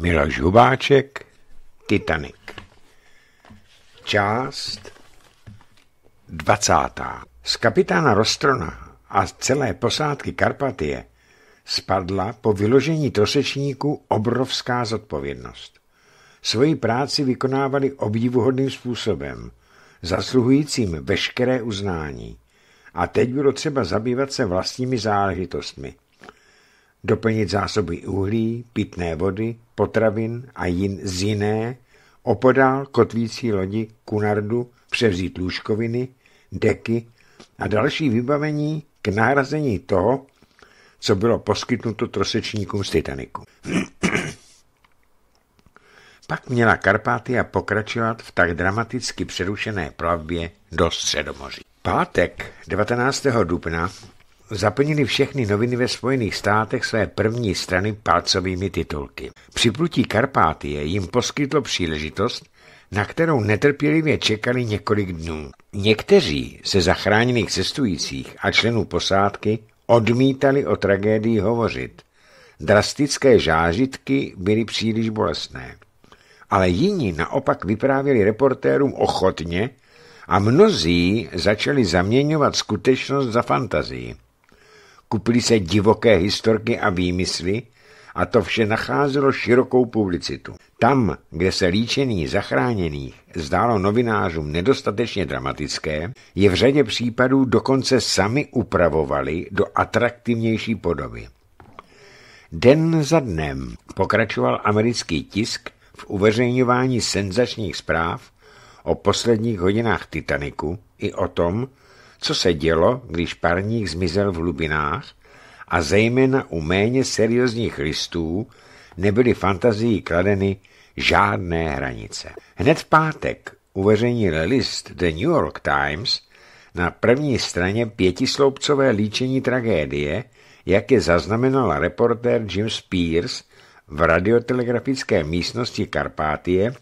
Miloš Hubáček, Titanic. Část 20. Z kapitána Rostrona a z celé posádky Karpatie spadla po vyložení trosečníku obrovská zodpovědnost. Svoji práci vykonávali obdivuhodným způsobem, zasluhujícím veškeré uznání. A teď bylo třeba zabývat se vlastními záležitostmi – doplnit zásoby uhlí, pitné vody, potravin a jin z jiné, opodál kotvící lodi Kunardu převzít lůžkoviny, deky a další vybavení k nahrazení toho, co bylo poskytnuto trosečníkům z Titaniku. Pak měla Karpátia pokračovat v tak dramaticky přerušené plavbě do Středomoří. Pátek 19. dubna zaplnili všechny noviny ve Spojených státech své první strany palcovými titulky. Připlutí Karpátie jim poskytlo příležitost, na kterou netrpělivě čekali několik dnů. Někteří se zachráněných cestujících a členů posádky odmítali o tragédii hovořit. Drastické žážitky byly příliš bolestné. Ale jiní naopak vyprávěli reportérům ochotně a mnozí začali zaměňovat skutečnost za fantazii kupily se divoké historky a výmysly a to vše nacházelo širokou publicitu. Tam, kde se líčení zachráněných zdálo novinářům nedostatečně dramatické, je v řadě případů dokonce sami upravovali do atraktivnější podoby. Den za dnem pokračoval americký tisk v uveřejňování senzačních zpráv o posledních hodinách Titaniku i o tom, co se dělo, když parník zmizel v hlubinách a zejména u méně seriózních listů nebyly fantazii kladeny žádné hranice. Hned v pátek uveřejnil list The New York Times na první straně pětisloupcové líčení tragédie, jak je zaznamenal reportér Jim Spears v radiotelegrafické místnosti Karpátie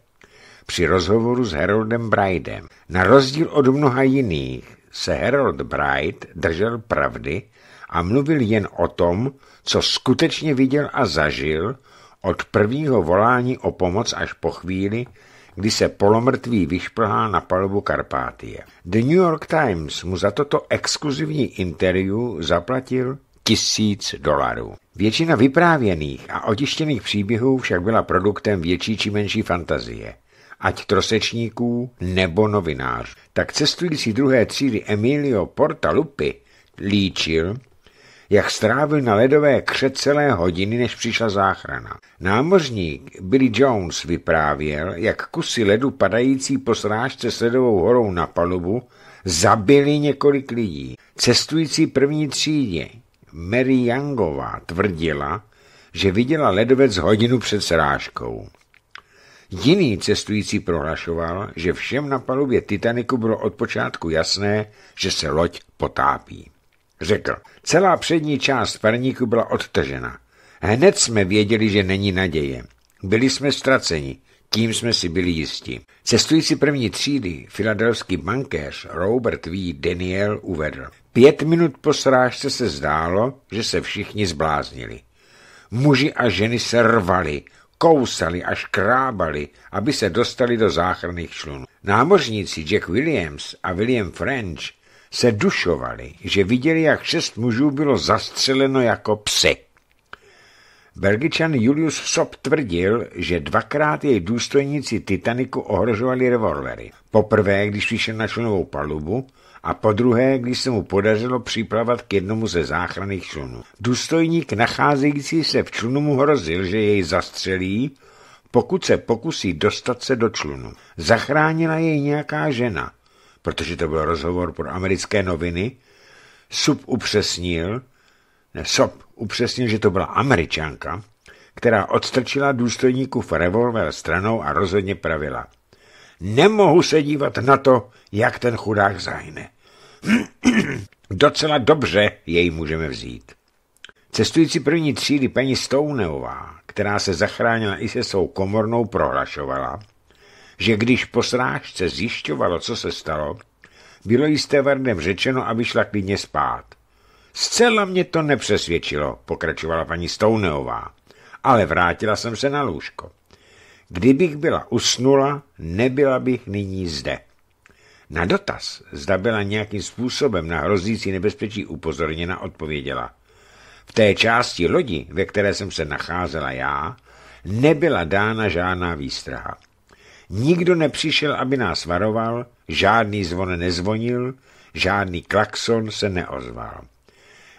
při rozhovoru s Haroldem Brydem. Na rozdíl od mnoha jiných se Harold Bright držel pravdy a mluvil jen o tom, co skutečně viděl a zažil od prvního volání o pomoc až po chvíli, kdy se polomrtvý vyšplhá na palubu Karpátie. The New York Times mu za toto exkluzivní interview zaplatil tisíc dolarů. Většina vyprávěných a otištěných příběhů však byla produktem větší či menší fantazie ať trosečníků nebo novinářů. Tak cestující druhé třídy Emilio Portalupi líčil, jak strávil na ledové kře celé hodiny, než přišla záchrana. Námořník Billy Jones vyprávěl, jak kusy ledu padající po srážce s ledovou horou na palubu zabili několik lidí. Cestující první třídě Mary Youngová tvrdila, že viděla ledovec hodinu před srážkou. Jiný cestující prohlašoval, že všem na palubě Titaniku bylo od počátku jasné, že se loď potápí. Řekl, celá přední část parníku byla odtažena. Hned jsme věděli, že není naděje. Byli jsme ztraceni, tím jsme si byli jisti. Cestující první třídy, filadelský bankéř Robert V. Daniel uvedl. Pět minut po srážce se zdálo, že se všichni zbláznili. Muži a ženy se rvali, kousali a škrábali, aby se dostali do záchranných člunů. Námořníci Jack Williams a William French se dušovali, že viděli, jak šest mužů bylo zastřeleno jako psy. Belgičan Julius Sop tvrdil, že dvakrát jej důstojníci Titaniku ohrožovali revolvery. Poprvé, když vyšel na člunovou palubu, a po druhé, když se mu podařilo připravat k jednomu ze záchranných člunů. Důstojník nacházející se v člunu mu hrozil, že jej zastřelí, pokud se pokusí dostat se do člunu. Zachránila jej nějaká žena, protože to byl rozhovor pro americké noviny, Sub upřesnil, ne, Sob upřesnil, že to byla američanka, která odstrčila v revolver stranou a rozhodně pravila. Nemohu se dívat na to, jak ten chudák zahyne. Docela dobře jej můžeme vzít. Cestující první třídy paní Stouneová, která se zachránila i se svou komornou, prohlašovala, že když po srážce zjišťovalo, co se stalo, bylo jí Stevardem řečeno, aby šla klidně spát. Zcela mě to nepřesvědčilo, pokračovala paní Stouneová, ale vrátila jsem se na lůžko. Kdybych byla usnula, nebyla bych nyní zde. Na dotaz, zda byla nějakým způsobem na hrozící nebezpečí upozorněna, odpověděla. V té části lodi, ve které jsem se nacházela já, nebyla dána žádná výstraha. Nikdo nepřišel, aby nás varoval, žádný zvon nezvonil, žádný klakson se neozval.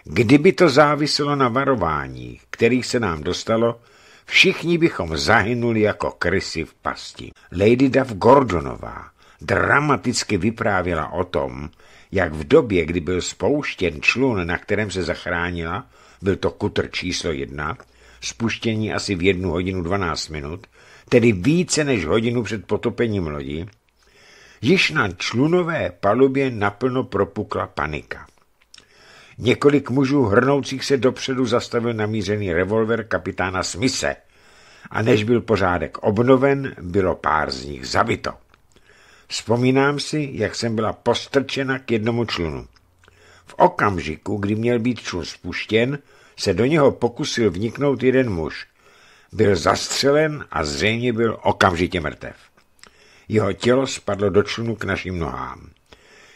Kdyby to záviselo na varování, kterých se nám dostalo, všichni bychom zahynuli jako krysy v pasti. Lady Duff Gordonová dramaticky vyprávěla o tom, jak v době, kdy byl spouštěn člun, na kterém se zachránila, byl to kutr číslo jedna, spuštění asi v jednu hodinu 12 minut, tedy více než hodinu před potopením lodi, již na člunové palubě naplno propukla panika. Několik mužů hrnoucích se dopředu zastavil namířený revolver kapitána Smise a než byl pořádek obnoven, bylo pár z nich zabito. Vzpomínám si, jak jsem byla postrčena k jednomu člunu. V okamžiku, kdy měl být člun spuštěn, se do něho pokusil vniknout jeden muž. Byl zastřelen a zřejmě byl okamžitě mrtev. Jeho tělo spadlo do člunu k našim nohám.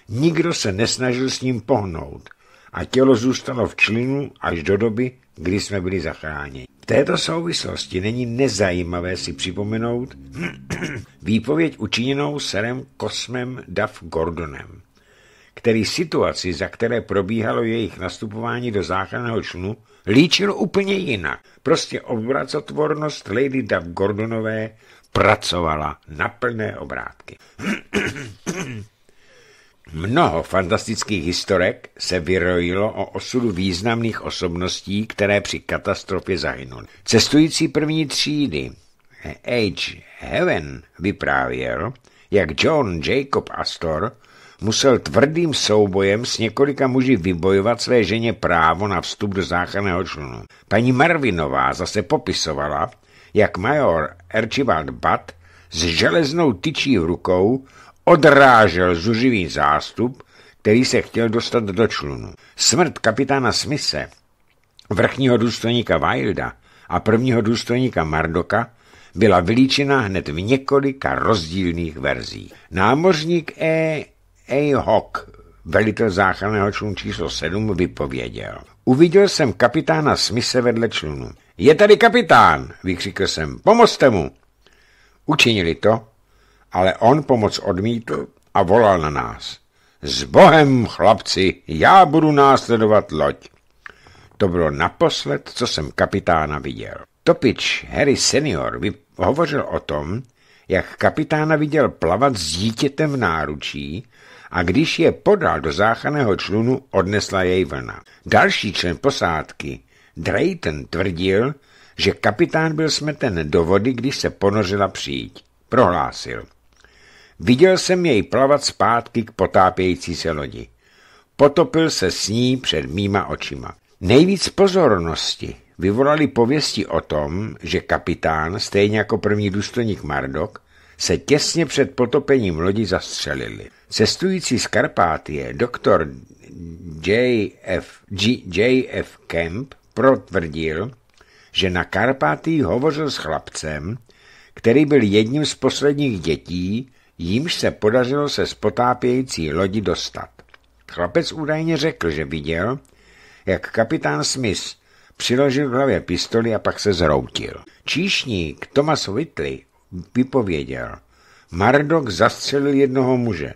Nikdo se nesnažil s ním pohnout – a tělo zůstalo v člinu až do doby, kdy jsme byli zachráněni. V této souvislosti není nezajímavé si připomenout výpověď učiněnou serem Kosmem Duff Gordonem, který situaci, za které probíhalo jejich nastupování do záchranného člunu, líčil úplně jinak. Prostě obracotvornost Lady Duff Gordonové pracovala na plné obrátky. Mnoho fantastických historek se vyrojilo o osudu významných osobností, které při katastrofě zahynuly. Cestující první třídy H. Heaven vyprávěl, jak John Jacob Astor musel tvrdým soubojem s několika muži vybojovat své ženě právo na vstup do záchranného člunu. Paní Marvinová zase popisovala, jak major Archibald Butt s železnou tyčí v rukou odrážel zuřivý zástup, který se chtěl dostat do člunu. Smrt kapitána Smise, vrchního důstojníka Wilda a prvního důstojníka Mardoka byla vylíčena hned v několika rozdílných verzích. Námořník E. A. Hawk, velitel záchranného člunu číslo 7, vypověděl. Uviděl jsem kapitána Smise vedle člunu. Je tady kapitán, vykřikl jsem, pomozte mu. Učinili to ale on pomoc odmítl a volal na nás. S bohem, chlapci, já budu následovat loď. To bylo naposled, co jsem kapitána viděl. Topič Harry senior hovořil o tom, jak kapitána viděl plavat s dítětem v náručí a když je podal do záchranného člunu, odnesla jej vlna. Další člen posádky, Drayton, tvrdil, že kapitán byl smeten do vody, když se ponořila přijít. Prohlásil – Viděl jsem jej plavat zpátky k potápějící se lodi. Potopil se s ní před mýma očima. Nejvíc pozornosti vyvolali pověsti o tom, že kapitán, stejně jako první důstojník Mardok, se těsně před potopením lodi zastřelili. Cestující z Karpátie, doktor J.F. J.F. Kemp protvrdil, že na Karpátii hovořil s chlapcem, který byl jedním z posledních dětí, jímž se podařilo se z potápějící lodi dostat. Chlapec údajně řekl, že viděl, jak kapitán Smith přiložil k hlavě pistoli a pak se zroutil. Číšník Thomas Whitley vypověděl, Mardok zastřelil jednoho muže.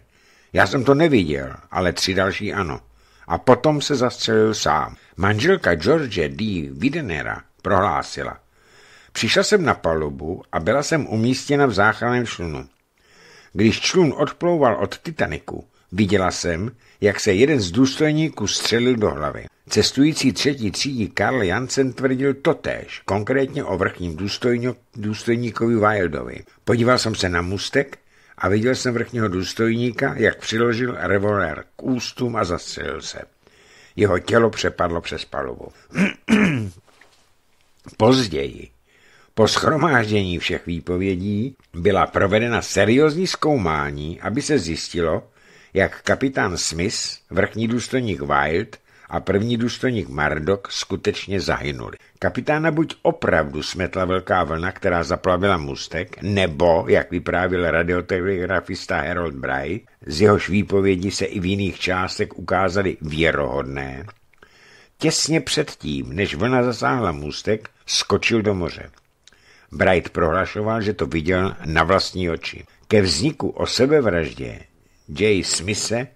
Já jsem to neviděl, ale tři další ano. A potom se zastřelil sám. Manželka George D. Widenera prohlásila. Přišla jsem na palubu a byla jsem umístěna v záchranném člunu. Když člun odplouval od Titaniku, viděla jsem, jak se jeden z důstojníků střelil do hlavy. Cestující třetí třídí Karl Jansen tvrdil totéž, konkrétně o vrchním důstojníkovi Wildovi. Podíval jsem se na mustek a viděl jsem vrchního důstojníka, jak přiložil revolver k ústům a zastřelil se. Jeho tělo přepadlo přes palubu. Později po schromáždění všech výpovědí byla provedena seriózní zkoumání, aby se zjistilo, jak kapitán Smith, vrchní důstojník Wild a první důstojník Mardok skutečně zahynuli. Kapitána buď opravdu smetla velká vlna, která zaplavila mustek, nebo, jak vyprávěl radiotelegrafista Harold Bray, z jehož výpovědi se i v jiných částech ukázaly věrohodné, těsně předtím, než vlna zasáhla Mustek, skočil do moře. Bright prohlašoval, že to viděl na vlastní oči. Ke vzniku o sebevraždě Jay Smise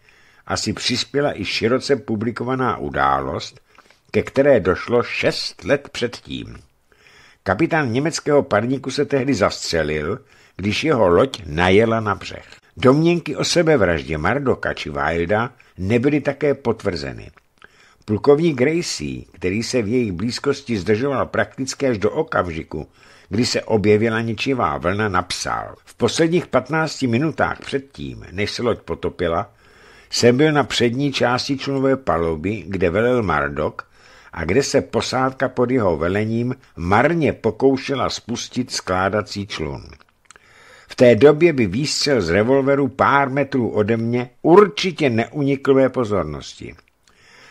asi přispěla i široce publikovaná událost, ke které došlo šest let předtím. Kapitán německého parníku se tehdy zastřelil, když jeho loď najela na břeh. Domněnky o sebevraždě Mardoka či Wilda nebyly také potvrzeny. Plukovník Gracie, který se v jejich blízkosti zdržoval prakticky až do okamžiku, kdy se objevila ničivá vlna, napsal. V posledních 15 minutách předtím, než se loď potopila, jsem byl na přední části člunové paluby, kde velel Mardok a kde se posádka pod jeho velením marně pokoušela spustit skládací člun. V té době by výstřel z revolveru pár metrů ode mě určitě neunikl mé pozornosti.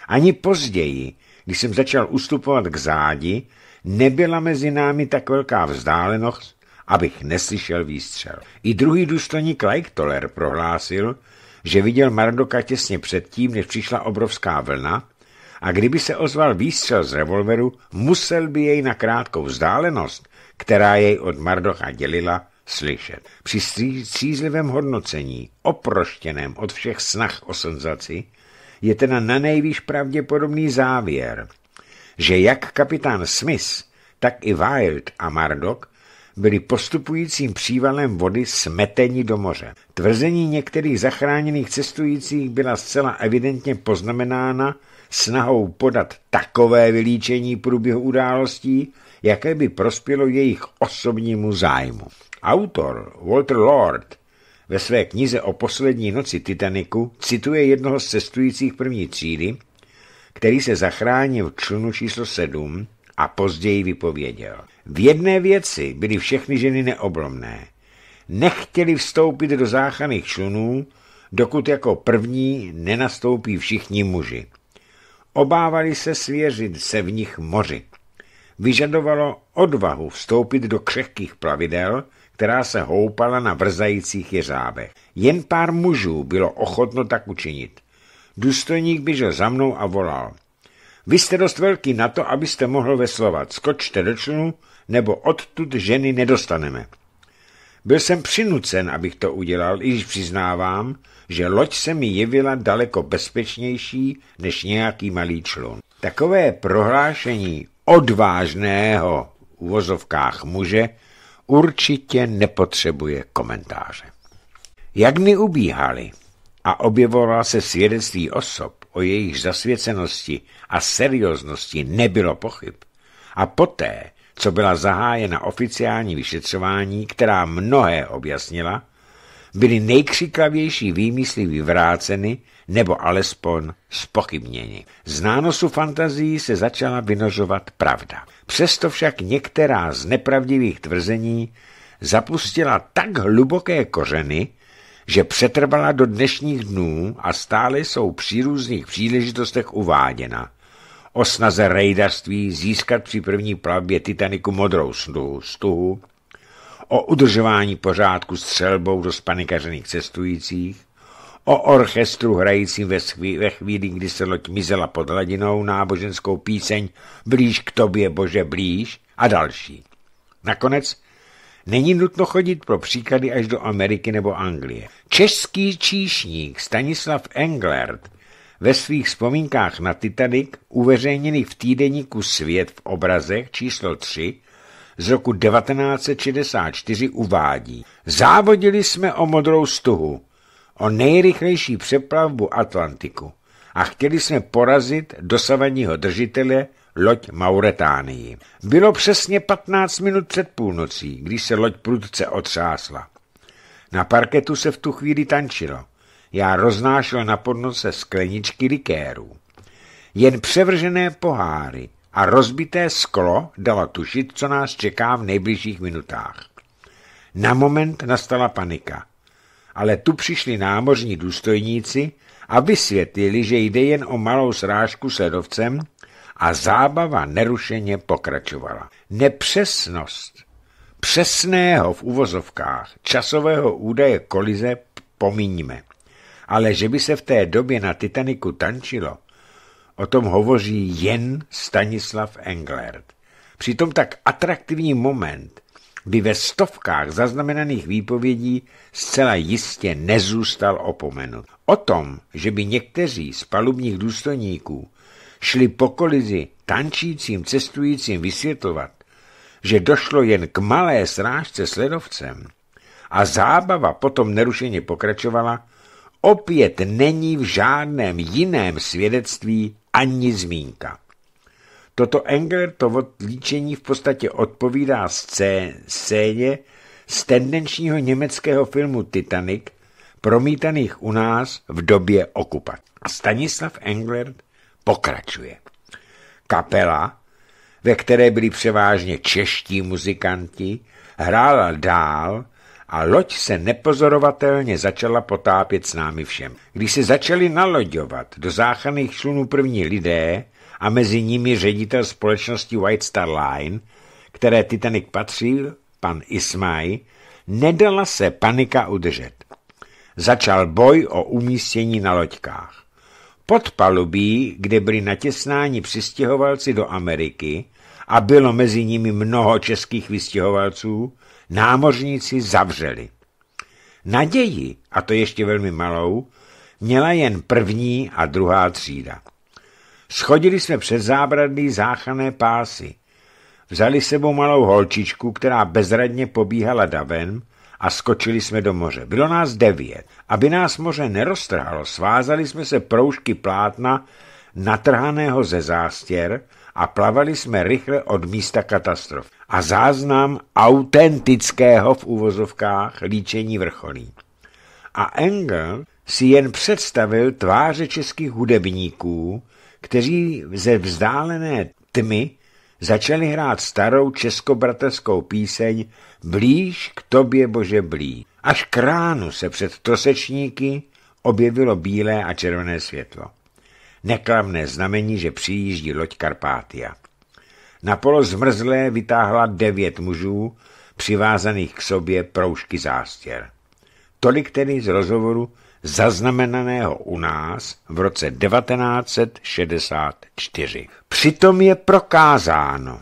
Ani později, když jsem začal ustupovat k zádi, nebyla mezi námi tak velká vzdálenost, abych neslyšel výstřel. I druhý důstojník Leiktoller prohlásil, že viděl Mardoka těsně předtím, než přišla obrovská vlna a kdyby se ozval výstřel z revolveru, musel by jej na krátkou vzdálenost, která jej od Mardocha dělila, slyšet. Při střízlivém hodnocení, oproštěném od všech snah o senzaci, je teda na nejvýš pravděpodobný závěr, že jak kapitán Smith, tak i Wild a Mardok byli postupujícím přívalem vody smeteni do moře. Tvrzení některých zachráněných cestujících byla zcela evidentně poznamenána snahou podat takové vylíčení průběhu událostí, jaké by prospělo jejich osobnímu zájmu. Autor Walter Lord ve své knize o poslední noci Titaniku cituje jednoho z cestujících první třídy, který se zachránil v člunu číslo 7 a později vypověděl. V jedné věci byly všechny ženy neoblomné. Nechtěli vstoupit do záchranných člunů, dokud jako první nenastoupí všichni muži. Obávali se svěřit se v nich moři. Vyžadovalo odvahu vstoupit do křehkých plavidel, která se houpala na vrzajících jeřábech. Jen pár mužů bylo ochotno tak učinit. Důstojník běžel za mnou a volal. Vy jste dost velký na to, abyste mohl veslovat. Skočte do člunu, nebo odtud ženy nedostaneme. Byl jsem přinucen, abych to udělal, i když přiznávám, že loď se mi jevila daleko bezpečnější než nějaký malý člun. Takové prohlášení odvážného uvozovkách muže určitě nepotřebuje komentáře. Jak mi ubíhali? a objevovala se svědectví osob, o jejich zasvěcenosti a serióznosti nebylo pochyb. A poté, co byla zahájena oficiální vyšetřování, která mnohé objasnila, byly nejkřiklavější výmysly vyvráceny nebo alespoň spochybněni. Z nánosu fantazí se začala vynožovat pravda. Přesto však některá z nepravdivých tvrzení zapustila tak hluboké kořeny, že přetrvala do dnešních dnů a stále jsou při různých příležitostech uváděna. O snaze rejdařství získat při první plavbě Titaniku modrou stuhu, o udržování pořádku střelbou do spanikařených cestujících, o orchestru hrajícím ve, chví, ve chvíli, kdy se loď mizela pod hladinou, náboženskou píseň Blíž k tobě, Bože, blíž a další. Nakonec Není nutno chodit pro příklady až do Ameriky nebo Anglie. Český číšník Stanislav Englert ve svých vzpomínkách na Titanic, uveřejněný v týdeníku Svět v obrazech číslo 3 z roku 1964, uvádí Závodili jsme o modrou stuhu, o nejrychlejší přeplavbu Atlantiku a chtěli jsme porazit dosavadního držitele loď Mauretánii. Bylo přesně 15 minut před půlnocí, když se loď prudce otřásla. Na parketu se v tu chvíli tančilo. Já roznášel na podnose skleničky likérů. Jen převržené poháry a rozbité sklo dalo tušit, co nás čeká v nejbližších minutách. Na moment nastala panika, ale tu přišli námořní důstojníci a vysvětlili, že jde jen o malou srážku s ledovcem a zábava nerušeně pokračovala. Nepřesnost přesného v uvozovkách časového údaje kolize pomíníme. Ale že by se v té době na Titaniku tančilo, o tom hovoří jen Stanislav Englert. Přitom tak atraktivní moment by ve stovkách zaznamenaných výpovědí zcela jistě nezůstal opomenut. O tom, že by někteří z palubních důstojníků šli po kolizi tančícím cestujícím vysvětlovat, že došlo jen k malé srážce s ledovcem a zábava potom nerušeně pokračovala, opět není v žádném jiném svědectví ani zmínka. Toto Engeltovo líčení v podstatě odpovídá scé scéně z tendenčního německého filmu Titanic, promítaných u nás v době okupace. Stanislav Englert pokračuje. Kapela, ve které byli převážně čeští muzikanti, hrála dál a loď se nepozorovatelně začala potápět s námi všem. Když se začali naloďovat do záchranných člunů první lidé a mezi nimi ředitel společnosti White Star Line, které Titanic patřil, pan Ismaj, nedala se panika udržet. Začal boj o umístění na loďkách. Pod palubí, kde byli natěsnáni přistěhovalci do Ameriky a bylo mezi nimi mnoho českých vystěhovalců, námořníci zavřeli. Naději, a to ještě velmi malou, měla jen první a druhá třída. Schodili jsme přes zábradlí záchané pásy. Vzali sebou malou holčičku, která bezradně pobíhala daven a skočili jsme do moře. Bylo nás devět. Aby nás moře neroztrhalo, svázali jsme se proužky plátna natrhaného ze zástěr a plavali jsme rychle od místa katastrof. A záznam autentického v uvozovkách líčení vrcholí. A Engel si jen představil tváře českých hudebníků, kteří ze vzdálené tmy začali hrát starou českobratrskou píseň Blíž k tobě, Bože, blíž. Až k ránu se před trosečníky objevilo bílé a červené světlo. Neklamné znamení, že přijíždí loď Karpátia. Na polo zmrzlé vytáhla devět mužů, přivázaných k sobě proužky zástěr. Tolik tedy z rozhovoru zaznamenaného u nás v roce 1964. Přitom je prokázáno,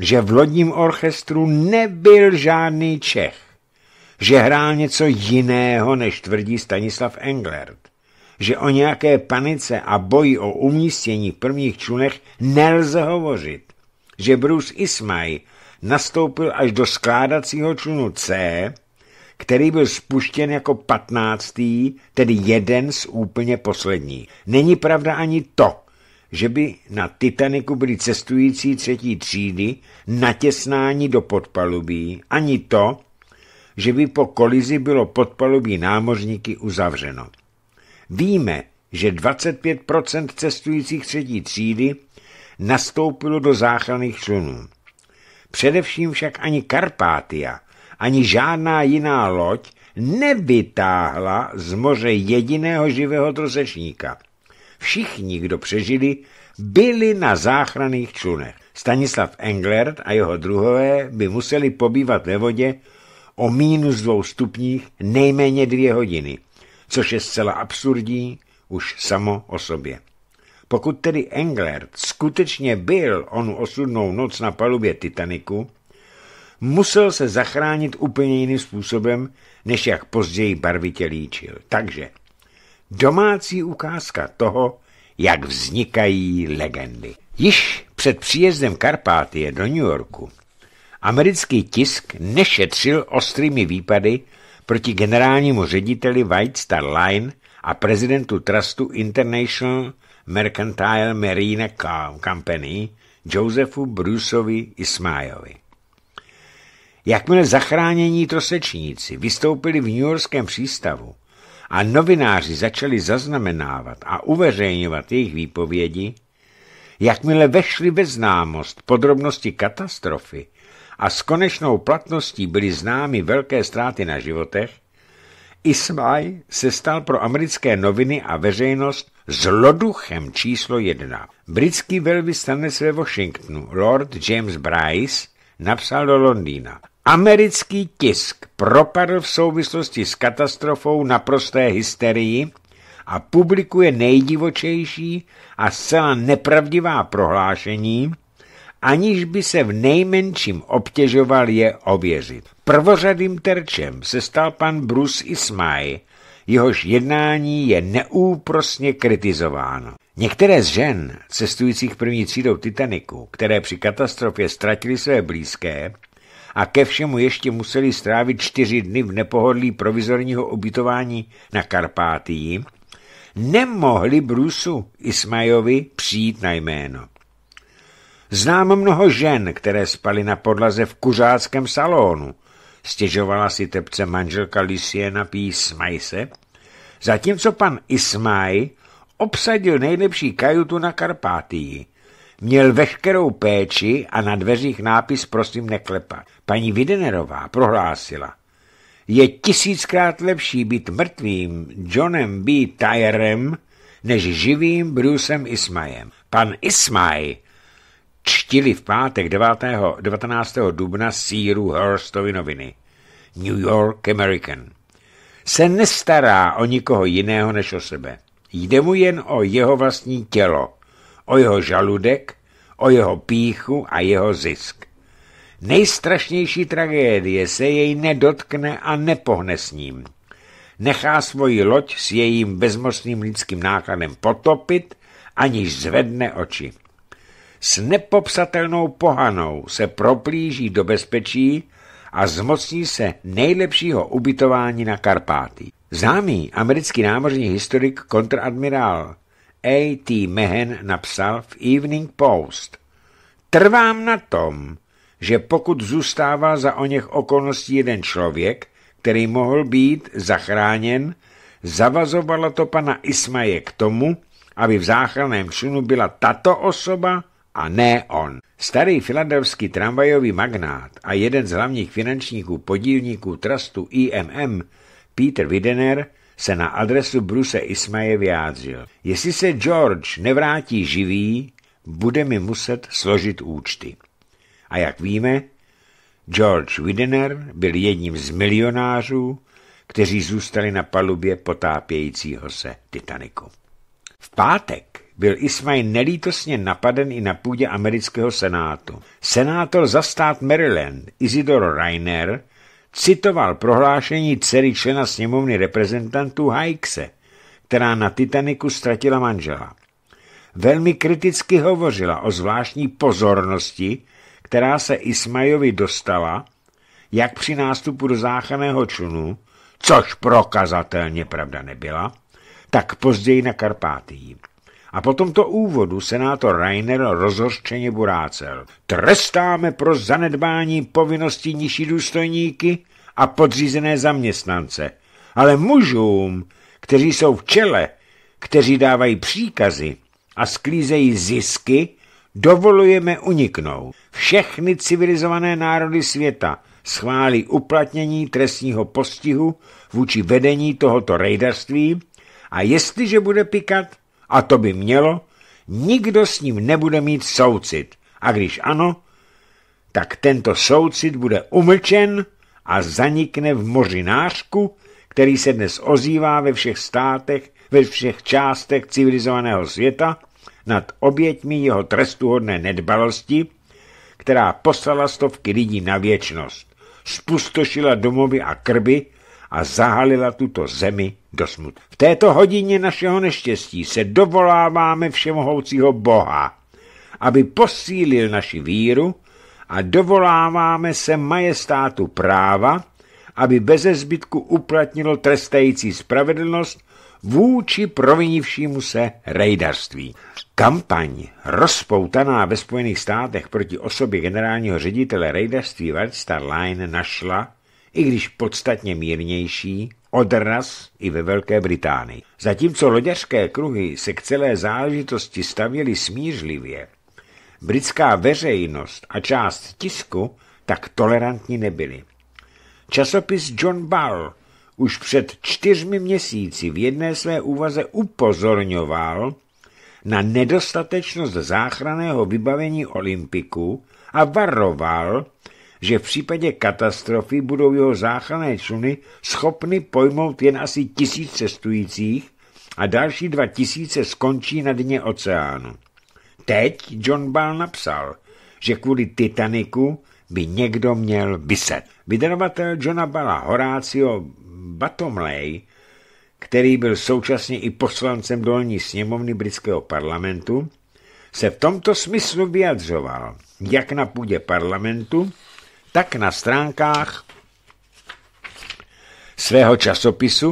že v lodním orchestru nebyl žádný Čech, že hrál něco jiného, než tvrdí Stanislav Englert, že o nějaké panice a boji o umístění v prvních člunech nelze hovořit, že Bruce Ismay nastoupil až do skládacího člunu C, který byl spuštěn jako patnáctý, tedy jeden z úplně poslední. Není pravda ani to, že by na Titaniku byli cestující třetí třídy natěsnání do podpalubí, ani to, že by po kolizi bylo podpalubí námořníky uzavřeno. Víme, že 25% cestujících třetí třídy nastoupilo do záchranných člunů. Především však ani Karpátia ani žádná jiná loď nevytáhla z moře jediného živého trosečníka. Všichni, kdo přežili, byli na záchranných člunech. Stanislav Englert a jeho druhové by museli pobývat ve vodě o mínus dvou stupních nejméně dvě hodiny, což je zcela absurdní už samo o sobě. Pokud tedy Englert skutečně byl onu osudnou noc na palubě Titaniku, musel se zachránit úplně jiným způsobem, než jak později barvitě líčil. Takže domácí ukázka toho, jak vznikají legendy. Již před příjezdem Karpátie do New Yorku americký tisk nešetřil ostrými výpady proti generálnímu řediteli White Star Line a prezidentu trustu International Mercantile Marine Company Josephu Bruceovi Ismajovi. Jakmile zachránění trosečníci vystoupili v newyorském přístavu a novináři začali zaznamenávat a uveřejňovat jejich výpovědi, jakmile vešli ve známost podrobnosti katastrofy a s konečnou platností byly známy velké ztráty na životech, Ismaj se stal pro americké noviny a veřejnost zloduchem číslo jedna. Britský velvyslanec ve Washingtonu, Lord James Bryce, napsal do Londýna. Americký tisk propadl v souvislosti s katastrofou naprosté hysterii a publikuje nejdivočejší a zcela nepravdivá prohlášení, aniž by se v nejmenším obtěžoval je ověřit. Prvořadým terčem se stal pan Bruce Ismay, jehož jednání je neúprosně kritizováno. Některé z žen cestujících první třídou Titaniku, které při katastrofě ztratili své blízké, a ke všemu ještě museli strávit čtyři dny v nepohodlí provizorního ubytování na Karpátii, nemohli Brusu Ismajovi přijít na jméno. Znám mnoho žen, které spaly na podlaze v kuřáckém salonu, stěžovala si tepce manželka Lisiena na Smajse, zatímco pan Ismaj obsadil nejlepší kajutu na Karpátii – Měl veškerou péči a na dveřích nápis prosím neklepat. Paní Videnerová prohlásila, je tisíckrát lepší být mrtvým Johnem B. Tyrem, než živým Brucem Ismajem. Pan Ismaj čtili v pátek 9. 19. dubna síru Hurstovi noviny. New York American. Se nestará o nikoho jiného než o sebe. Jde mu jen o jeho vlastní tělo o jeho žaludek, o jeho píchu a jeho zisk. Nejstrašnější tragédie se jej nedotkne a nepohne s ním. Nechá svoji loď s jejím bezmocným lidským nákladem potopit, aniž zvedne oči. S nepopsatelnou pohanou se proplíží do bezpečí a zmocní se nejlepšího ubytování na Karpáty. Známý americký námořní historik kontradmirál A.T. Mehen napsal v Evening Post. Trvám na tom, že pokud zůstává za o něch okolností jeden člověk, který mohl být zachráněn, zavazovalo to pana Ismaje k tomu, aby v záchranném člunu byla tato osoba a ne on. Starý filadelfský tramvajový magnát a jeden z hlavních finančníků podílníků trustu IMM e Peter Widener se na adresu Bruse Ismaje vyjádřil. Jestli se George nevrátí živý, bude mi muset složit účty. A jak víme, George Widener byl jedním z milionářů, kteří zůstali na palubě potápějícího se Titaniku. V pátek byl Ismaj nelítosně napaden i na půdě amerického senátu. Senátor za stát Maryland Isidor Reiner citoval prohlášení dcery člena sněmovny reprezentantů Hajkse, která na Titaniku ztratila manžela. Velmi kriticky hovořila o zvláštní pozornosti, která se Ismajovi dostala, jak při nástupu do záchranného člunu, což prokazatelně pravda nebyla, tak později na Karpátii. A po tomto úvodu senátor Rainer rozhořčeně burácel. Trestáme pro zanedbání povinností nižší důstojníky a podřízené zaměstnance. Ale mužům, kteří jsou v čele, kteří dávají příkazy a sklízejí zisky, dovolujeme uniknout. Všechny civilizované národy světa schválí uplatnění trestního postihu vůči vedení tohoto rejdarství a jestliže bude pikat, a to by mělo, nikdo s ním nebude mít soucit. A když ano, tak tento soucit bude umlčen a zanikne v mořinářku, který se dnes ozývá ve všech státech, ve všech částech civilizovaného světa nad oběťmi jeho trestuhodné nedbalosti, která poslala stovky lidí na věčnost, spustošila domovy a krby a zahalila tuto zemi do smut. V této hodině našeho neštěstí se dovoláváme všemohoucího Boha, aby posílil naši víru a dovoláváme se majestátu práva, aby beze zbytku uplatnilo trestající spravedlnost vůči provinivšímu se rejdarství. Kampaň rozpoutaná ve Spojených státech proti osobě generálního ředitele rejdarství Wildstar Line našla i když podstatně mírnější, odraz i ve Velké Británii. Zatímco loďařské kruhy se k celé záležitosti stavěly smířlivě, britská veřejnost a část tisku tak tolerantní nebyli. Časopis John Ball už před čtyřmi měsíci v jedné své úvaze upozorňoval na nedostatečnost záchraného vybavení Olympiku a varoval, že v případě katastrofy budou jeho záchranné čluny schopny pojmout jen asi tisíc cestujících a další dva tisíce skončí na dně oceánu. Teď John Ball napsal, že kvůli Titaniku by někdo měl vyset. Vydanovatel Johna Bala Horácio Batomley, který byl současně i poslancem dolní sněmovny britského parlamentu, se v tomto smyslu vyjadřoval, jak na půdě parlamentu, tak na stránkách svého časopisu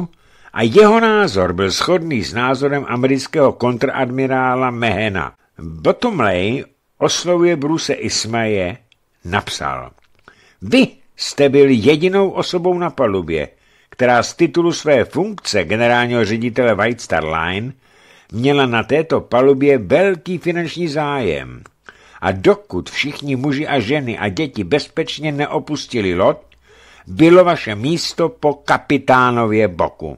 a jeho názor byl shodný s názorem amerického kontradmirála Mehena. Bottomley oslovuje Bruce Ismaje, napsal. Vy jste byl jedinou osobou na palubě, která z titulu své funkce generálního ředitele White Star Line měla na této palubě velký finanční zájem a dokud všichni muži a ženy a děti bezpečně neopustili loď, bylo vaše místo po kapitánově boku.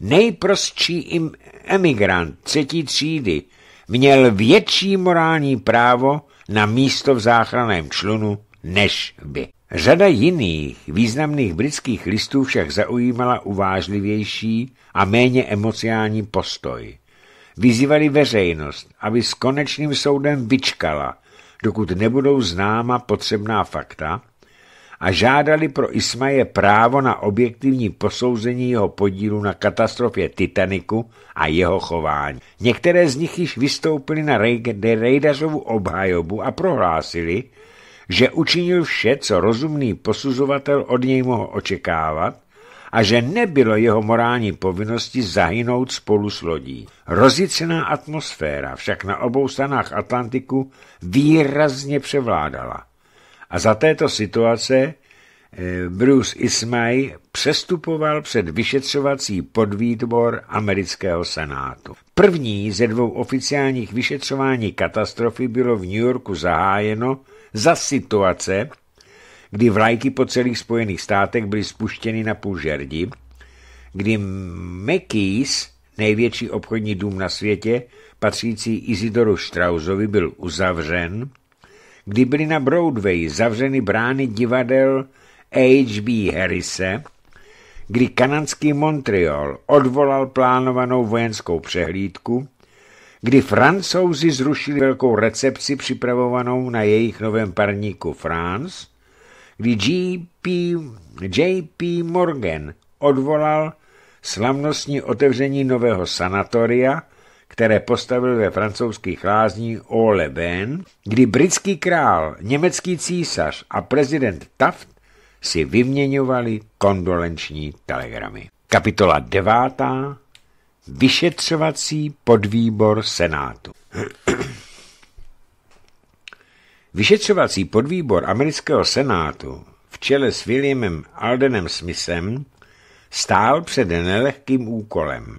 Nejprostší emigrant třetí třídy měl větší morální právo na místo v záchranném člunu než by. Řada jiných významných britských listů však zaujímala uvážlivější a méně emociální postoj vyzývali veřejnost, aby s konečným soudem vyčkala, dokud nebudou známa potřebná fakta, a žádali pro Ismaje právo na objektivní posouzení jeho podílu na katastrofě Titaniku a jeho chování. Některé z nich již vystoupili na Rejdařovu obhajobu a prohlásili, že učinil vše, co rozumný posuzovatel od něj mohl očekávat a že nebylo jeho morální povinnosti zahynout spolu s lodí. Rozicená atmosféra však na obou stranách Atlantiku výrazně převládala. A za této situace eh, Bruce Ismay přestupoval před vyšetřovací podvýbor amerického senátu. První ze dvou oficiálních vyšetřování katastrofy bylo v New Yorku zahájeno za situace, kdy vlajky po celých Spojených státech byly spuštěny na půl žerdi, kdy Mackey's, největší obchodní dům na světě, patřící Izidoru Strausovi, byl uzavřen, kdy byly na Broadway zavřeny brány divadel H.B. Harrise, kdy kanadský Montreal odvolal plánovanou vojenskou přehlídku, kdy francouzi zrušili velkou recepci připravovanou na jejich novém parníku France, kdy JP, JP Morgan odvolal slavnostní otevření nového sanatoria, které postavil ve francouzských lázních Ole Ben, kdy britský král, německý císař a prezident Taft si vyměňovali kondolenční telegramy. Kapitola 9. Vyšetřovací podvýbor Senátu. Vyšetřovací podvýbor amerického senátu v čele s Williamem Aldenem Smithem stál před nelehkým úkolem.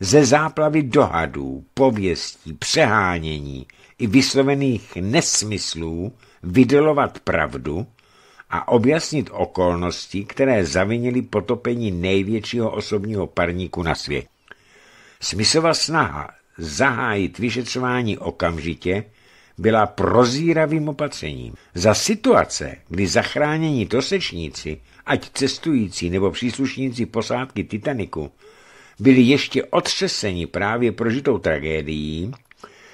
Ze záplavy dohadů, pověstí, přehánění i vyslovených nesmyslů vydelovat pravdu a objasnit okolnosti, které zavinily potopení největšího osobního parníku na světě. Smyslová snaha zahájit vyšetřování okamžitě byla prozíravým opatřením. Za situace, kdy zachránění trosečníci, ať cestující nebo příslušníci posádky Titaniku, byli ještě otřeseni právě prožitou tragédií,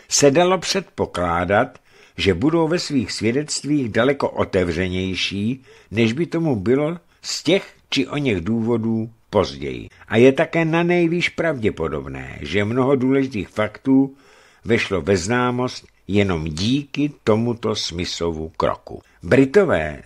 se dalo předpokládat, že budou ve svých svědectvích daleko otevřenější, než by tomu bylo z těch či o něch důvodů později. A je také na nejvýš pravděpodobné, že mnoho důležitých faktů vešlo ve známost jenom díky tomuto smyslovu kroku. Britové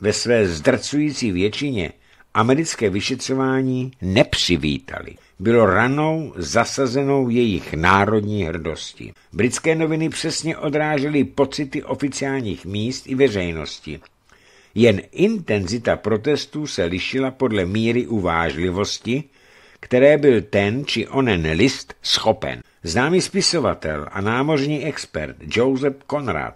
ve své zdrcující většině americké vyšetřování nepřivítali. Bylo ranou zasazenou jejich národní hrdosti. Britské noviny přesně odrážely pocity oficiálních míst i veřejnosti. Jen intenzita protestů se lišila podle míry uvážlivosti, které byl ten či onen list schopen. Známý spisovatel a námořní expert Joseph Conrad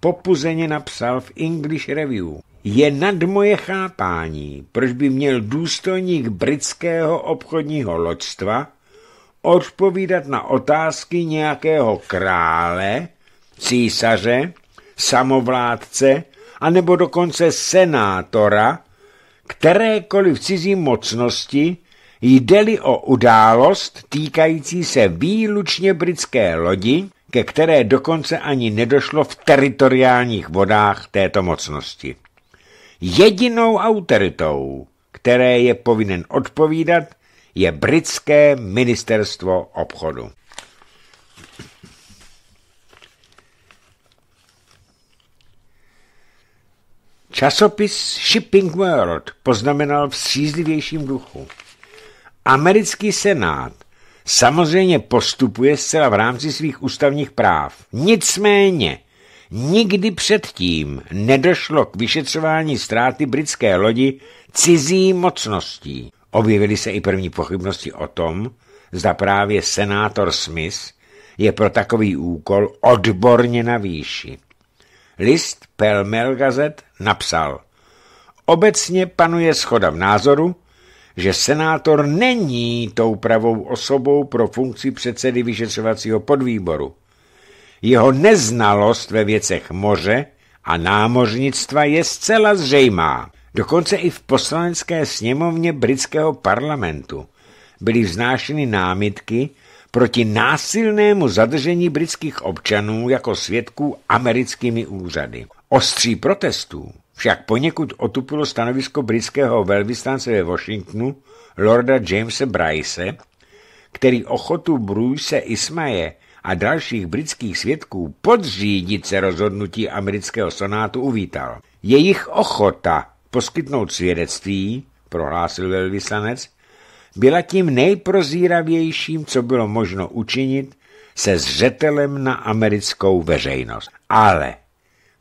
popuzeně napsal v English Review je nad moje chápání, proč by měl důstojník britského obchodního loďstva odpovídat na otázky nějakého krále, císaře, samovládce, anebo dokonce senátora, kterékoliv cizí mocnosti, Jde-li o událost týkající se výlučně britské lodi, ke které dokonce ani nedošlo v teritoriálních vodách této mocnosti. Jedinou autoritou, které je povinen odpovídat, je britské ministerstvo obchodu. Časopis Shipping World poznamenal v střízlivějším duchu. Americký senát samozřejmě postupuje zcela v rámci svých ústavních práv. Nicméně, nikdy předtím nedošlo k vyšetřování ztráty britské lodi cizí mocností. Objevily se i první pochybnosti o tom, zda právě senátor Smith je pro takový úkol odborně na výši. List Pelmel Gazet napsal, obecně panuje schoda v názoru, že senátor není tou pravou osobou pro funkci předsedy vyšetřovacího podvýboru. Jeho neznalost ve věcech moře a námořnictva je zcela zřejmá, dokonce i v poslanecké sněmovně britského parlamentu byly vznášeny námitky proti násilnému zadržení britských občanů jako svědků americkými úřady. Ostří protestů však poněkud otupilo stanovisko britského velvyslance ve Washingtonu, lorda Jamesa Bryce, který ochotu Bruce Ismaje a dalších britských svědků podřídit se rozhodnutí amerického sonátu uvítal. Jejich ochota poskytnout svědectví, prohlásil velvyslanec, byla tím nejprozíravějším, co bylo možno učinit se zřetelem na americkou veřejnost. Ale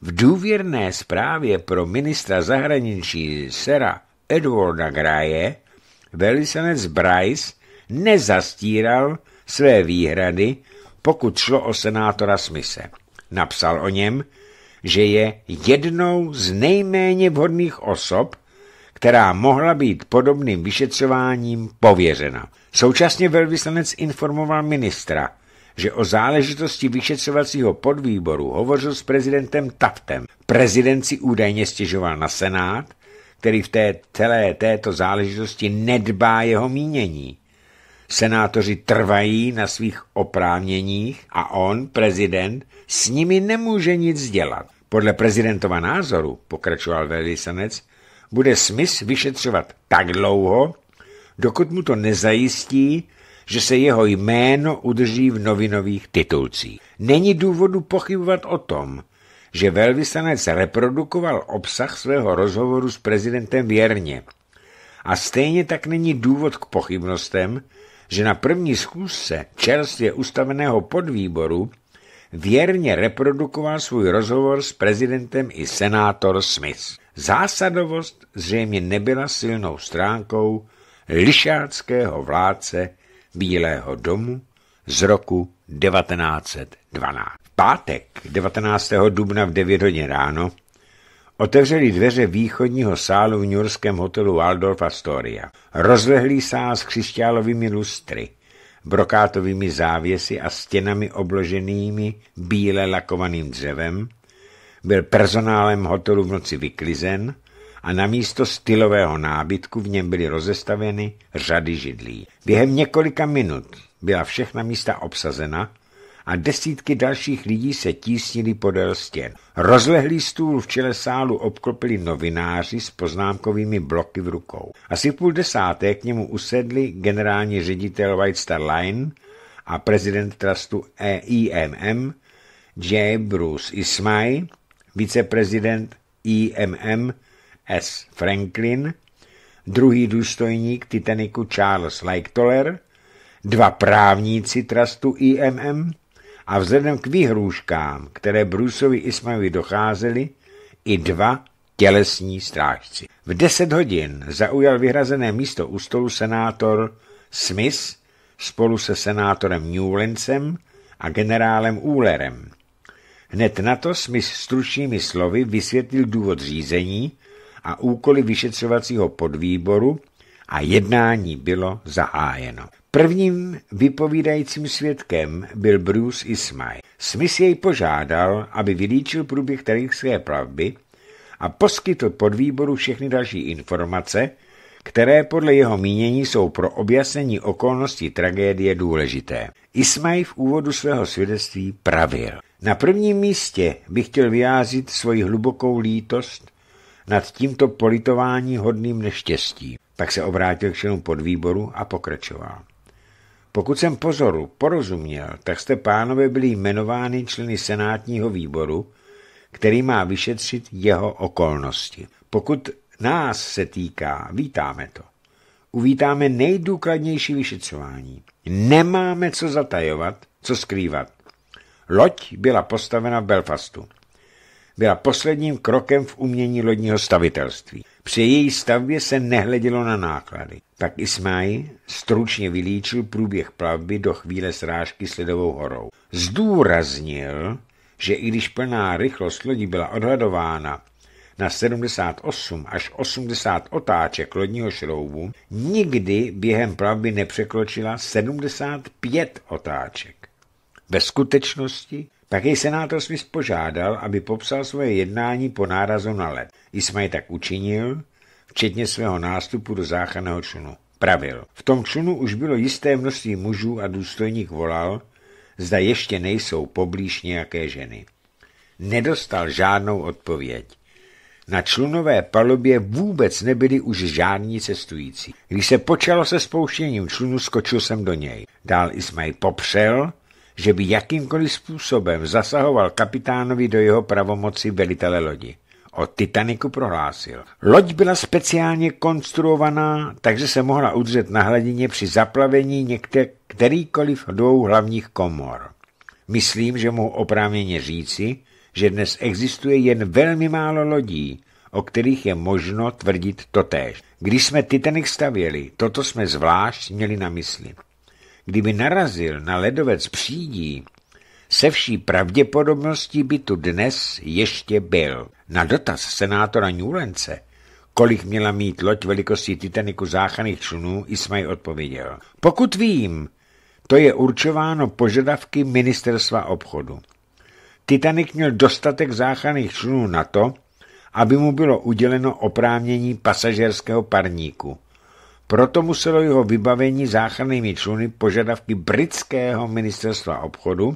v důvěrné zprávě pro ministra zahraničí Sera Edwarda Graje velvyslanec Bryce nezastíral své výhrady, pokud šlo o senátora Smise. Napsal o něm, že je jednou z nejméně vhodných osob, která mohla být podobným vyšetřováním pověřena. Současně velvyslanec informoval ministra, že o záležitosti vyšetřovacího podvýboru hovořil s prezidentem Taftem. Prezident si údajně stěžoval na Senát, který v té celé této záležitosti nedbá jeho mínění. Senátoři trvají na svých oprávněních a on, prezident, s nimi nemůže nic dělat. Podle prezidentova názoru, pokračoval velvyslanec, bude smysl vyšetřovat tak dlouho, dokud mu to nezajistí že se jeho jméno udrží v novinových titulcích. Není důvodu pochybovat o tom, že velvyslanec reprodukoval obsah svého rozhovoru s prezidentem věrně. A stejně tak není důvod k pochybnostem, že na první schůzce čerstvě ustaveného podvýboru věrně reprodukoval svůj rozhovor s prezidentem i senátor Smith. Zásadovost zřejmě nebyla silnou stránkou lišáckého vládce Bílého domu z roku 1912. V pátek 19. dubna v 9 hodin ráno otevřeli dveře východního sálu v newyorském hotelu Waldorf Astoria. Rozlehlý sál s křišťálovými lustry, brokátovými závěsy a stěnami obloženými bíle lakovaným dřevem byl personálem hotelu v noci vyklizen a na místo stylového nábytku v něm byly rozestaveny řady židlí. Během několika minut byla všechna místa obsazena a desítky dalších lidí se tísnili podél stěn. Rozlehlý stůl v čele sálu obklopili novináři s poznámkovými bloky v rukou. Asi v půl desáté k němu usedli generální ředitel White Star Line a prezident trustu EIMM J. Bruce Ismay, viceprezident EMM s. Franklin, druhý důstojník Titaniku Charles Lightoller, dva právníci trustu IMM a vzhledem k výhrůžkám, které Bruceovi Ismajovi docházely, i dva tělesní strážci. V 10 hodin zaujal vyhrazené místo u stolu senátor Smith spolu se senátorem Newlandsem a generálem Úlerem. Hned na to Smith stručnými slovy vysvětlil důvod řízení a úkoly vyšetřovacího podvýboru a jednání bylo zahájeno. Prvním vypovídajícím svědkem byl Bruce Ismay. Smith jej požádal, aby vylíčil průběh tarikské plavby a poskytl podvýboru všechny další informace, které podle jeho mínění jsou pro objasnění okolností tragédie důležité. Ismay v úvodu svého svědectví pravil. Na prvním místě bych chtěl vyjádřit svoji hlubokou lítost nad tímto politování hodným neštěstím. Pak se obrátil k členům podvýboru a pokračoval. Pokud jsem pozoru porozuměl, tak jste pánové byli jmenovány členy senátního výboru, který má vyšetřit jeho okolnosti. Pokud nás se týká, vítáme to. Uvítáme nejdůkladnější vyšetřování. Nemáme co zatajovat, co skrývat. Loď byla postavena v Belfastu byla posledním krokem v umění lodního stavitelství. Při její stavbě se nehledělo na náklady. Tak Ismai stručně vylíčil průběh plavby do chvíle srážky s ledovou horou. Zdůraznil, že i když plná rychlost lodi byla odhadována na 78 až 80 otáček lodního šroubu, nikdy během plavby nepřekročila 75 otáček. Ve skutečnosti Taky senátor Smith požádal, aby popsal svoje jednání po nárazu na led. Ismay tak učinil, včetně svého nástupu do záchranného člunu. Pravil. V tom člunu už bylo jisté množství mužů a důstojník volal, zda ještě nejsou poblíž nějaké ženy. Nedostal žádnou odpověď. Na člunové palubě vůbec nebyli už žádní cestující. Když se počalo se spouštěním člunu, skočil jsem do něj. Dál Ismay popřel, že by jakýmkoliv způsobem zasahoval kapitánovi do jeho pravomoci velitele lodi. O Titaniku prohlásil. Loď byla speciálně konstruovaná, takže se mohla udržet na hladině při zaplavení některé kterýkoliv dvou hlavních komor. Myslím, že mohu oprávněně říci, že dnes existuje jen velmi málo lodí, o kterých je možno tvrdit totéž. Když jsme Titanic stavěli, toto jsme zvlášť měli na mysli. Kdyby narazil na ledovec přídí, se vší pravděpodobností by tu dnes ještě byl. Na dotaz senátora Newlence, kolik měla mít loď velikosti Titaniku záchranných člunů, Ismay odpověděl. Pokud vím, to je určováno požadavky ministerstva obchodu. Titanik měl dostatek záchranných člunů na to, aby mu bylo uděleno oprávnění pasažerského parníku. Proto muselo jeho vybavení záchrannými čluny požadavky britského ministerstva obchodu,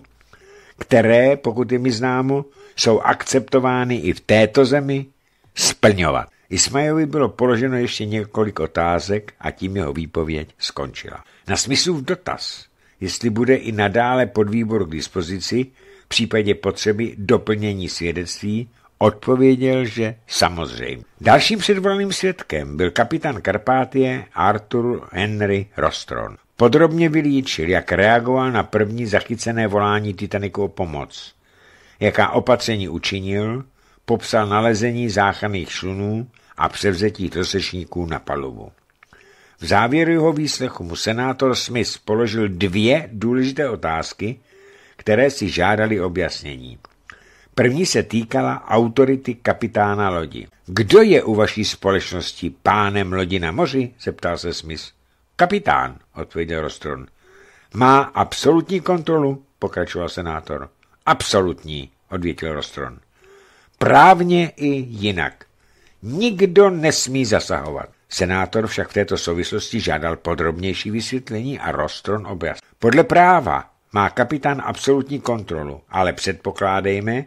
které, pokud je mi známo, jsou akceptovány i v této zemi, splňovat. Ismajovi bylo položeno ještě několik otázek a tím jeho výpověď skončila. Na smyslu dotaz, jestli bude i nadále podvýbor k dispozici, v případě potřeby doplnění svědectví Odpověděl, že samozřejmě. Dalším předvolným svědkem byl kapitán Karpátie Arthur Henry Rostron. Podrobně vylíčil, jak reagoval na první zachycené volání Titaniku o pomoc, jaká opatření učinil, popsal nalezení záchranných člunů a převzetí trosečníků na palubu. V závěru jeho výslechu mu senátor Smith položil dvě důležité otázky, které si žádali objasnění. První se týkala autority kapitána lodi. Kdo je u vaší společnosti pánem lodi na moři? zeptal se Smith. Kapitán, odpověděl Rostron. Má absolutní kontrolu, pokračoval senátor. Absolutní, odvětil Rostron. Právně i jinak. Nikdo nesmí zasahovat. Senátor však v této souvislosti žádal podrobnější vysvětlení a Rostron objasnil. Podle práva má kapitán absolutní kontrolu, ale předpokládejme,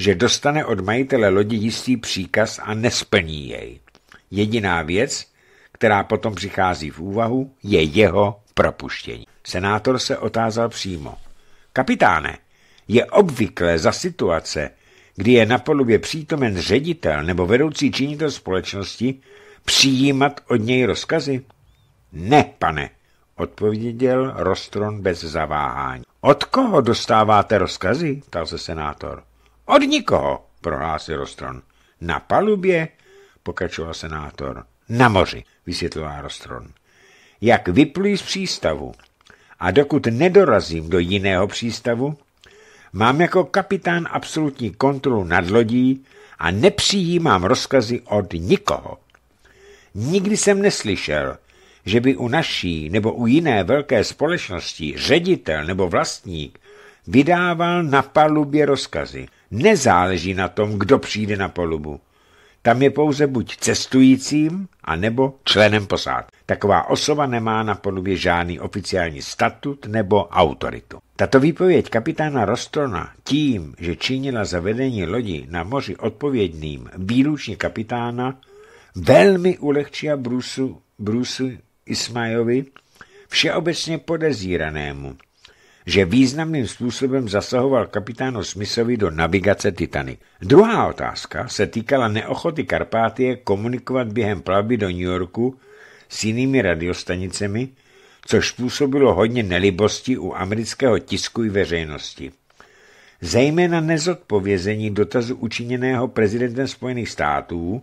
že dostane od majitele lodi jistý příkaz a nesplní jej. Jediná věc, která potom přichází v úvahu, je jeho propuštění. Senátor se otázal přímo. Kapitáne, je obvykle za situace, kdy je na polubě přítomen ředitel nebo vedoucí činitel společnosti, přijímat od něj rozkazy? Ne, pane, odpověděl Rostron bez zaváhání. Od koho dostáváte rozkazy? ptal se senátor. Od nikoho, prohlásil Rostron. Na palubě, pokračoval senátor. Na moři, vysvětloval Rostron. Jak vypluji z přístavu a dokud nedorazím do jiného přístavu, mám jako kapitán absolutní kontrolu nad lodí a nepřijímám rozkazy od nikoho. Nikdy jsem neslyšel, že by u naší nebo u jiné velké společnosti ředitel nebo vlastník vydával na palubě rozkazy – nezáleží na tom, kdo přijde na polubu. Tam je pouze buď cestujícím, anebo členem posád. Taková osoba nemá na polubě žádný oficiální statut nebo autoritu. Tato výpověď kapitána Rostrona tím, že činila za vedení lodi na moři odpovědným výlučně kapitána, velmi ulehčila Brusu, Brusu Ismajovi, všeobecně podezíranému, že významným způsobem zasahoval kapitánu Smithovi do navigace Titany. Druhá otázka se týkala neochoty Karpátie komunikovat během plavby do New Yorku s jinými radiostanicemi, což způsobilo hodně nelibosti u amerického tisku i veřejnosti. Zejména nezodpovězení dotazu učiněného prezidentem Spojených států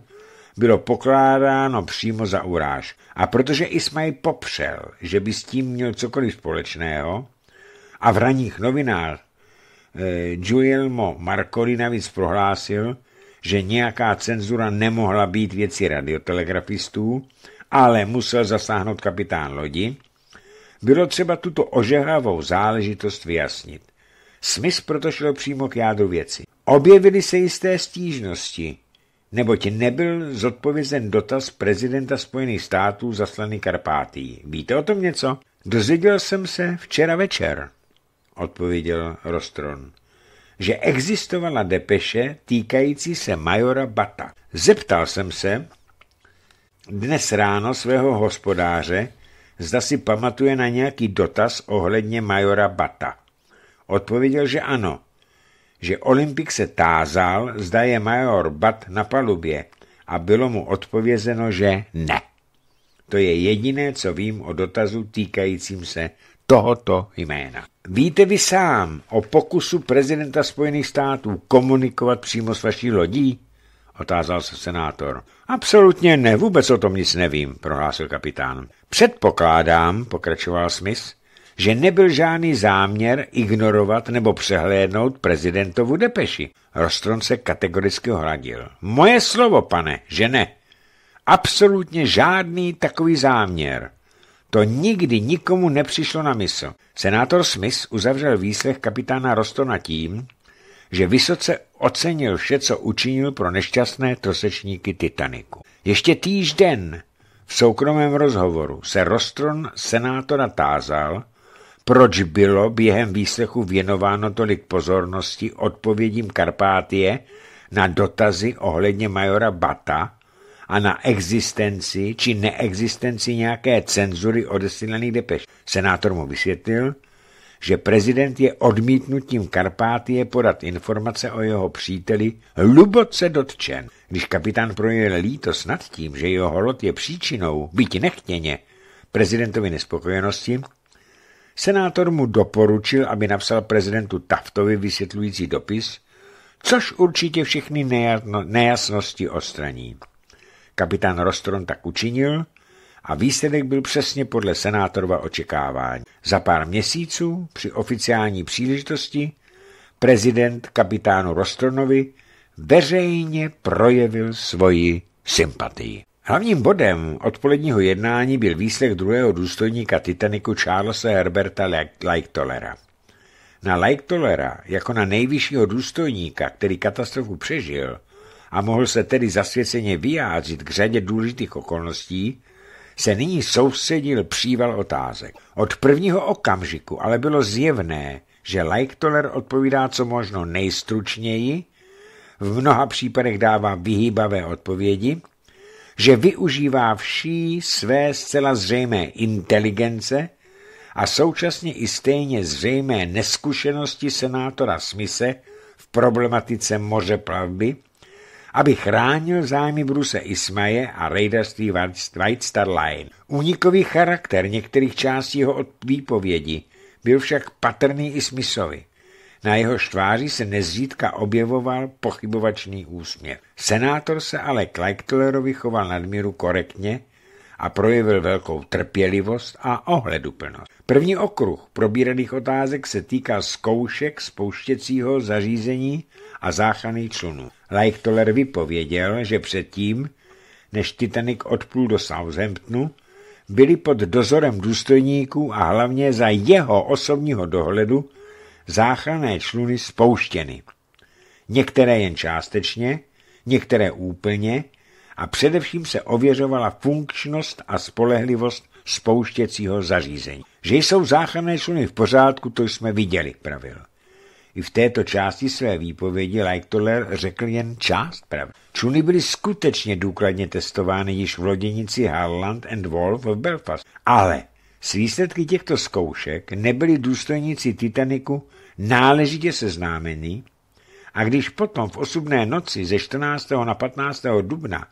bylo pokládáno přímo za uráž. A protože Ismail popřel, že by s tím měl cokoliv společného, a v raných novinách eh, Giulielmo Marcoli navíc prohlásil, že nějaká cenzura nemohla být věci radiotelegrafistů, ale musel zasáhnout kapitán lodi, bylo třeba tuto ožehavou záležitost vyjasnit. Smysl proto šel přímo k jádru věci. Objevily se jisté stížnosti, neboť nebyl zodpovězen dotaz prezidenta Spojených států zaslaný Karpátí. Víte o tom něco? Dozvěděl jsem se včera večer odpověděl Rostron. Že existovala depeše týkající se majora Bata. Zeptal jsem se dnes ráno svého hospodáře, zda si pamatuje na nějaký dotaz ohledně majora Bata. Odpověděl, že ano, že Olympik se tázal, zda je major Bat na palubě a bylo mu odpovězeno, že ne. To je jediné, co vím o dotazu týkajícím se tohoto jména. Víte vy sám o pokusu prezidenta Spojených států komunikovat přímo s vaší lodí? Otázal se senátor. Absolutně ne, vůbec o tom nic nevím, prohlásil kapitán. Předpokládám, pokračoval Smith, že nebyl žádný záměr ignorovat nebo přehlédnout prezidentovu depeši. Rostron se kategoricky hradil. Moje slovo, pane, že ne. Absolutně žádný takový záměr. To nikdy nikomu nepřišlo na mysl. Senátor Smith uzavřel výslech kapitána Rostona tím, že vysoce ocenil vše, co učinil pro nešťastné trosečníky Titaniku. Ještě týž den v soukromém rozhovoru se Rostron senátora tázal, proč bylo během výslechu věnováno tolik pozornosti odpovědím Karpátie na dotazy ohledně majora Bata, a na existenci či neexistenci nějaké cenzury odesílených depeš. Senátor mu vysvětlil, že prezident je odmítnutím Karpátie podat informace o jeho příteli hluboce dotčen. Když kapitán projel lítost nad tím, že jeho holot je příčinou, byť nechtěně, prezidentovi nespokojenosti, senátor mu doporučil, aby napsal prezidentu Taftovi vysvětlující dopis, což určitě všechny nejasnosti odstraní. Kapitán Rostron tak učinil a výsledek byl přesně podle senátorova očekávání. Za pár měsíců při oficiální příležitosti prezident kapitánu Rostronovi veřejně projevil svoji sympatii. Hlavním bodem odpoledního jednání byl výslech druhého důstojníka Titaniku Charlesa Herberta Lightollera. Na Lightollera jako na nejvyššího důstojníka, který katastrofu přežil, a mohl se tedy zasvěceně vyjádřit k řadě důležitých okolností, se nyní soustředil příval otázek. Od prvního okamžiku ale bylo zjevné, že Leichtoller odpovídá co možno nejstručněji, v mnoha případech dává vyhýbavé odpovědi, že využívá vší své zcela zřejmé inteligence a současně i stejně zřejmé neskušenosti senátora Smise v problematice plavby, aby chránil zájmy Bruse Ismaje a rejdařství White Star Line. Únikový charakter některých částí jeho výpovědi byl však patrný i smyslový. Na jeho tváři se nezřídka objevoval pochybovačný úsměv. Senátor se ale Kleitlerovi choval nadmíru korektně a projevil velkou trpělivost a ohleduplnost. První okruh probíraných otázek se týká zkoušek spouštěcího zařízení a záchranných člunů. Leichtoller vypověděl, že předtím, než Titanic odplul do Southamptonu, byli pod dozorem důstojníků a hlavně za jeho osobního dohledu záchranné čluny spouštěny. Některé jen částečně, některé úplně a především se ověřovala funkčnost a spolehlivost spouštěcího zařízení. Že jsou záchranné čluny v pořádku, to jsme viděli, pravil. I v této části své výpovědi Leichtoller řekl jen část pravdy. Čuny byly skutečně důkladně testovány již v loděnici Harland and Wolf v Belfast, ale s výsledky těchto zkoušek nebyli důstojníci Titaniku náležitě seznámeni a když potom v osobné noci ze 14. na 15. dubna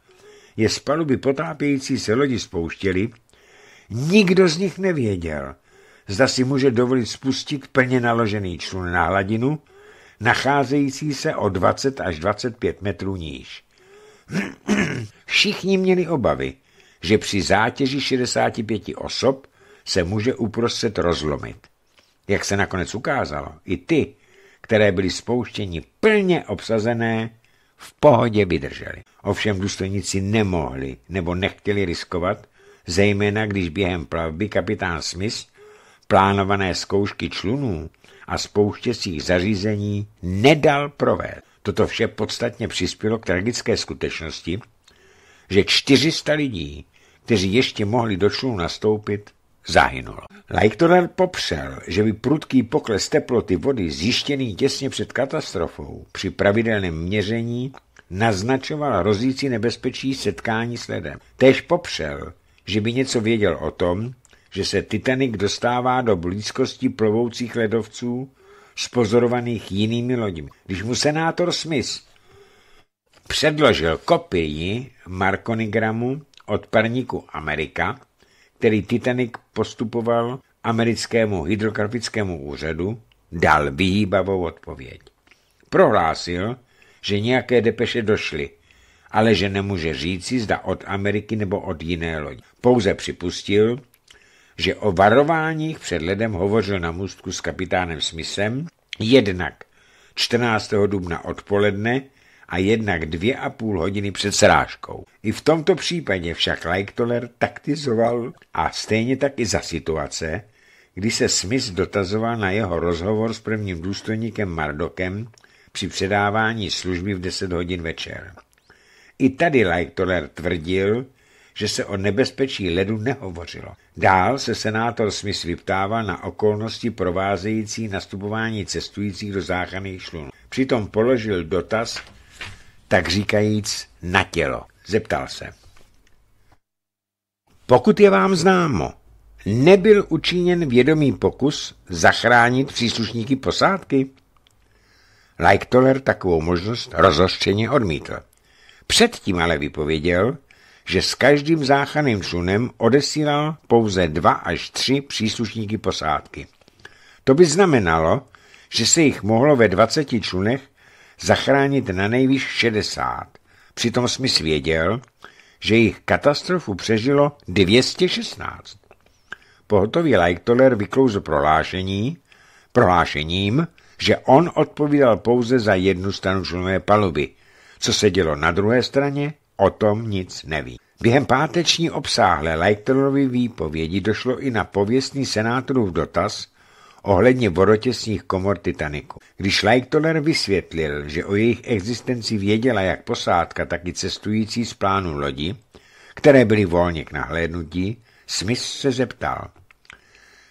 je z paluby potápějící se lodi spouštěli, nikdo z nich nevěděl, zda si může dovolit spustit plně naložený člun na hladinu, nacházející se o 20 až 25 metrů níž. Všichni měli obavy, že při zátěži 65 osob se může uprostřed rozlomit. Jak se nakonec ukázalo, i ty, které byly spouštěni plně obsazené, v pohodě vydrželi. Ovšem důstojníci nemohli nebo nechtěli riskovat, zejména když během plavby kapitán Smith plánované zkoušky člunů a spouštěcích zařízení nedal provést. Toto vše podstatně přispělo k tragické skutečnosti, že 400 lidí, kteří ještě mohli do člunu nastoupit, zahynulo. Lajktoran popřel, že by prudký pokles teploty vody zjištěný těsně před katastrofou při pravidelném měření naznačoval rozící nebezpečí setkání s ledem. Tež popřel, že by něco věděl o tom, že se Titanic dostává do blízkosti plovoucích ledovců spozorovaných jinými loďmi. Když mu senátor Smith předložil kopii Markonigramu od parníku Amerika, který Titanic postupoval americkému hydrografickému úřadu, dal výbavou odpověď. Prohlásil, že nějaké depeše došly, ale že nemůže říci, zda od Ameriky nebo od jiné lodi. Pouze připustil, že o varováních před ledem hovořil na můstku s kapitánem Smithem jednak 14. dubna odpoledne a jednak dvě a půl hodiny před srážkou. I v tomto případě však Leichtoller taktizoval a stejně tak i za situace, kdy se Smith dotazoval na jeho rozhovor s prvním důstojníkem Mardokem při předávání služby v 10 hodin večer. I tady Leichtoller tvrdil, že se o nebezpečí ledu nehovořilo. Dál se senátor Smith vyptával na okolnosti provázející nastupování cestujících do záchranných šlunů. Přitom položil dotaz, tak říkajíc, na tělo. Zeptal se. Pokud je vám známo, nebyl učiněn vědomý pokus zachránit příslušníky posádky? Lajktoler takovou možnost rozhořčeně odmítl. Předtím ale vypověděl, že s každým záchranným člunem odesílal pouze dva až tři příslušníky posádky. To by znamenalo, že se jich mohlo ve 20 člunech zachránit na nejvýš 60. Přitom Smith věděl, že jich katastrofu přežilo 216. Pohotový Lajktoler vyklouzl prohlášení, prohlášením, že on odpovídal pouze za jednu stranu člunové paluby, co se dělo na druhé straně, o tom nic neví. Během páteční obsáhlé Leitnerovy výpovědi došlo i na pověstný senátorův dotaz ohledně vorotěsních komor Titaniku. Když Leitner vysvětlil, že o jejich existenci věděla jak posádka, tak i cestující z plánu lodi, které byly volně k nahlédnutí, Smith se zeptal.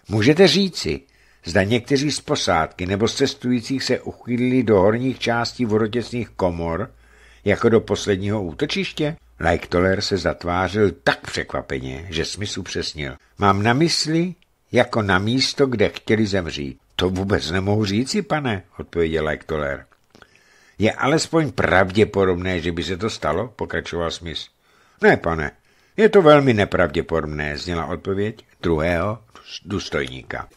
Můžete říci, zda někteří z posádky nebo z cestujících se uchýlili do horních částí vorotěsných komor, jako do posledního útočiště? Lajktoler se zatvářil tak překvapeně, že smysl přesnil. Mám na mysli jako na místo, kde chtěli zemřít. To vůbec nemohu říci, pane, odpověděl Lajktoler. Je alespoň pravděpodobné, že by se to stalo, pokračoval Smys. Ne, pane, je to velmi nepravděpodobné, zněla odpověď druhého důstojníka.